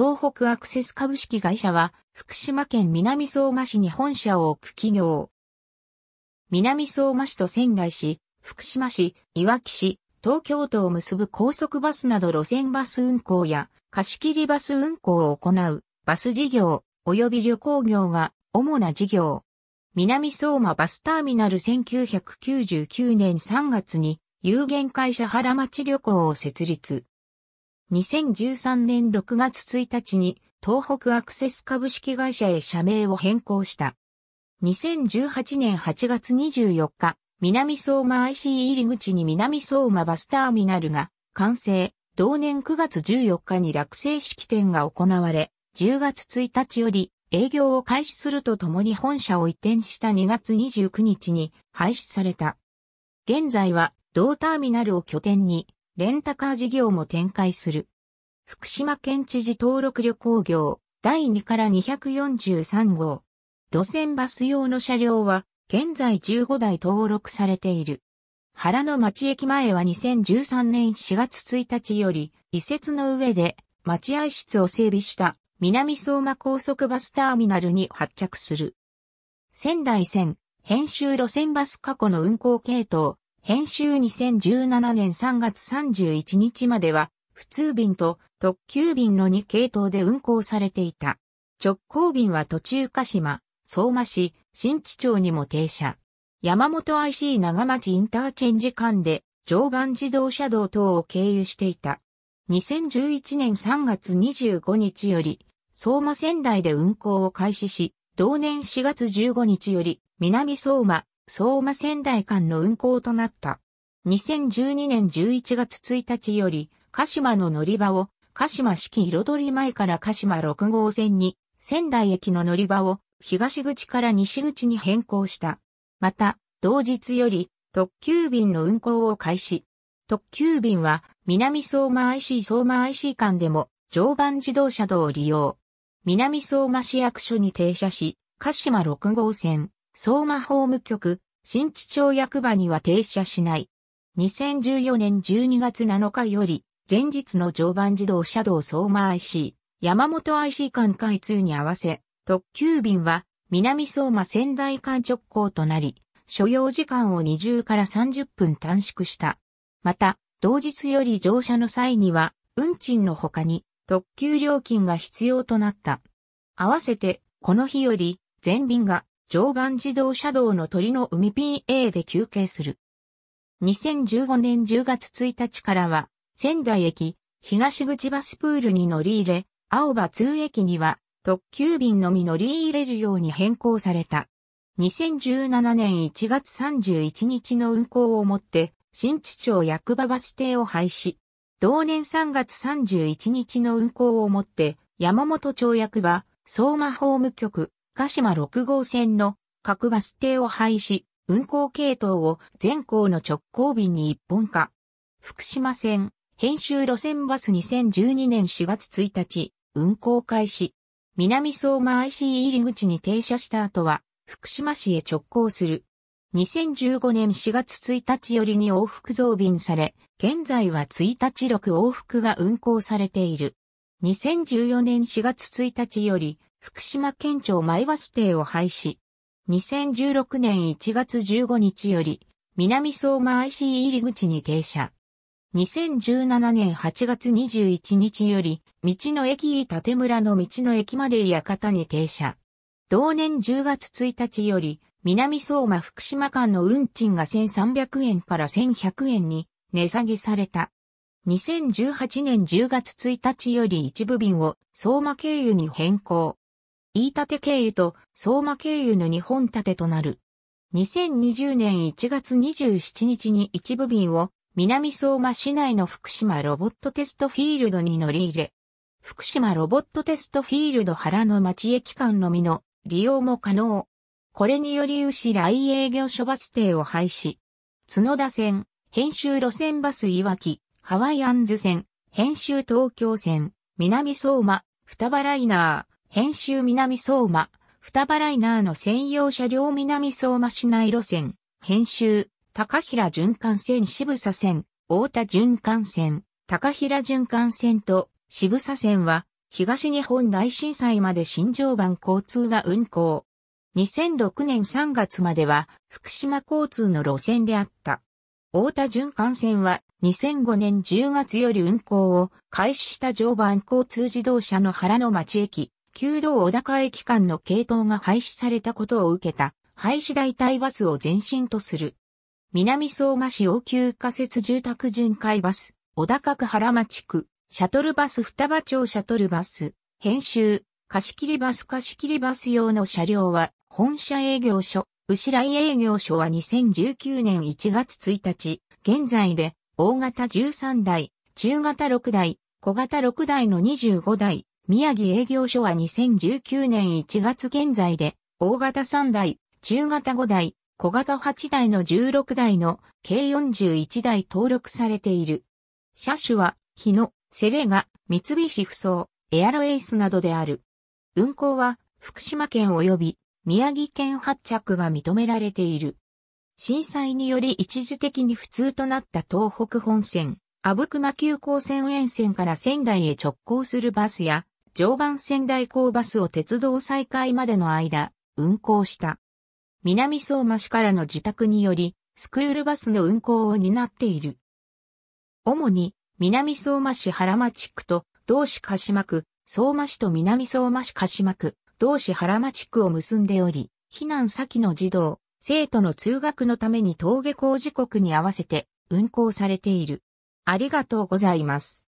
東北アクセス株式会社は、福島県南相馬市に本社を置く企業。南相馬市と仙台市、福島市、いわき市、東京都を結ぶ高速バスなど路線バス運行や貸切バス運行を行うバス事業及び旅行業が主な事業。南相馬バスターミナル1999年3月に有限会社原町旅行を設立。2013年6月1日に東北アクセス株式会社へ社名を変更した。2018年8月24日、南相馬 IC 入り口に南相馬バスターミナルが完成、同年9月14日に落成式典が行われ、10月1日より営業を開始するとともに本社を移転した2月29日に廃止された。現在は同ターミナルを拠点にレンタカー事業も展開する。福島県知事登録旅行業第2から243号。路線バス用の車両は現在15台登録されている。原の町駅前は2013年4月1日より移設の上で待合室を整備した南相馬高速バスターミナルに発着する。仙台線、編集路線バス過去の運行系統、編集2017年3月31日までは、普通便と特急便の2系統で運行されていた。直行便は途中鹿島、相馬市、新地町にも停車。山本 IC 長町インターチェンジ間で常磐自動車道等を経由していた。2011年3月25日より、相馬仙台で運行を開始し、同年4月15日より、南相馬、相馬仙台間の運行となった。2012年11月1日より、鹿島の乗り場を、鹿島式彩り前から鹿島6号線に、仙台駅の乗り場を、東口から西口に変更した。また、同日より、特急便の運行を開始。特急便は、南相馬 IC 相馬 IC 間でも、常磐自動車道を利用。南相馬市役所に停車し、鹿島6号線、相馬法務局、新地町役場には停車しない。2014年12月7日より、前日の常磐自動車道相馬 IC、山本 IC 間開通に合わせ、特急便は南相馬仙台間直行となり、所要時間を20から30分短縮した。また、同日より乗車の際には、運賃の他に特急料金が必要となった。合わせて、この日より、全便が常磐自動車道の鳥の海 PA で休憩する。2015年10月1日からは、仙台駅、東口バスプールに乗り入れ、青葉通駅には、特急便のみ乗り入れるように変更された。2017年1月31日の運行をもって、新地町役場バス停を廃止。同年3月31日の運行をもって、山本町役場、相馬法務局、鹿島6号線の各バス停を廃止、運行系統を全校の直行便に一本化。福島線、編集路線バス2012年4月1日、運行開始。南相馬 IC 入り口に停車した後は、福島市へ直行する。2015年4月1日よりに往復増便され、現在は1日6往復が運行されている。2014年4月1日より、福島県庁前橋市邸を廃止。2016年1月15日より、南相馬 IC 入り口に停車。2017年8月21日より、道の駅伊達村の道の駅まで館に停車。同年10月1日より、南相馬福島間の運賃が1300円から1100円に値下げされた。2018年10月1日より一部便を相馬経由に変更。飯舘経由と相馬経由の日本立てとなる。2020年1月27日に一部便を南相馬市内の福島ロボットテストフィールドに乗り入れ、福島ロボットテストフィールド原の町駅間のみの利用も可能。これにより牛来営業所バス停を廃止。角田線、編集路線バスいわき、ハワイアンズ線、編集東京線、南相馬、双葉ライナー、編集南相馬、双葉ライナーの専用車両南相馬市内路線、編集、高平循環線渋佐線、大田循環線、高平循環線と渋佐線は、東日本大震災まで新常磐交通が運行。2006年3月までは福島交通の路線であった。大田循環線は2005年10月より運行を開始した常磐交通自動車の原の町駅、旧道小高駅間の系統が廃止されたことを受けた、廃止代替バスを前進とする。南相馬市応急仮設住宅巡回バス、小高区原町区、シャトルバス双葉町シャトルバス、編集、貸切バス貸切バス用の車両は、本社営業所、後来営業所は2019年1月1日、現在で、大型13台、中型6台、小型6台の25台、宮城営業所は2019年1月現在で、大型3台、中型5台、小型8台の16台の計41台登録されている。車種は、日野、セレガ、三菱不そエアロエイスなどである。運行は、福島県及び宮城県発着が認められている。震災により一時的に不通となった東北本線、阿武隈急行線沿線から仙台へ直行するバスや、常磐線代行バスを鉄道再開までの間、運行した。南相馬市からの自宅により、スクールバスの運行を担っている。主に、南相馬市原町区と、同市鹿島区、相馬市と南相馬市鹿島区、同市原町区を結んでおり、避難先の児童、生徒の通学のために登下校時刻に合わせて運行されている。ありがとうございます。